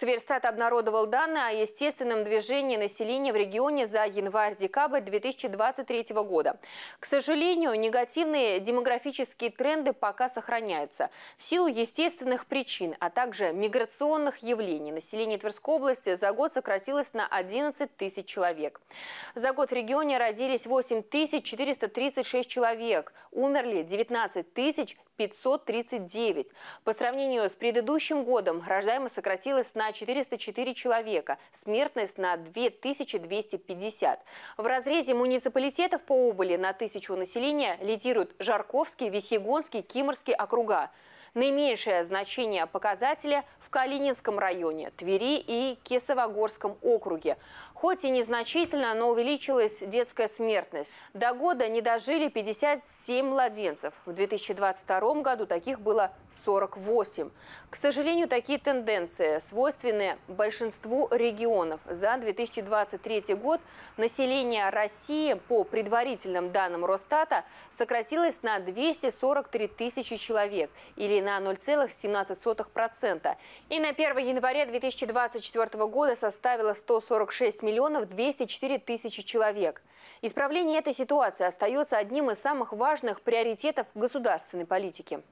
Тверстат обнародовал данные о естественном движении населения в регионе за январь-декабрь 2023 года. К сожалению, негативные демографические тренды пока сохраняются в силу естественных причин, а также миграционных явлений. Население Тверской области за год сократилось на 11 тысяч человек. За год в регионе родились 8 436 человек, умерли 19 тысяч 539. По сравнению с предыдущим годом рождаемость сократилась на на 404 человека, смертность на 2250. В разрезе муниципалитетов по убыли на тысячу населения лидируют Жарковский, Весегонский, Киморский округа. Наименьшее значение показателя в Калининском районе, Твери и Кесовогорском округе. Хоть и незначительно, но увеличилась детская смертность. До года не дожили 57 младенцев. В 2022 году таких было 48. К сожалению, такие тенденции свойственны большинству регионов. За 2023 год население России по предварительным данным Росстата сократилось на 243 тысячи человек или выросли на 0,17% и на 1 января 2024 года составила 146 миллионов 204 тысячи человек. Исправление этой ситуации остается одним из самых важных приоритетов государственной политики.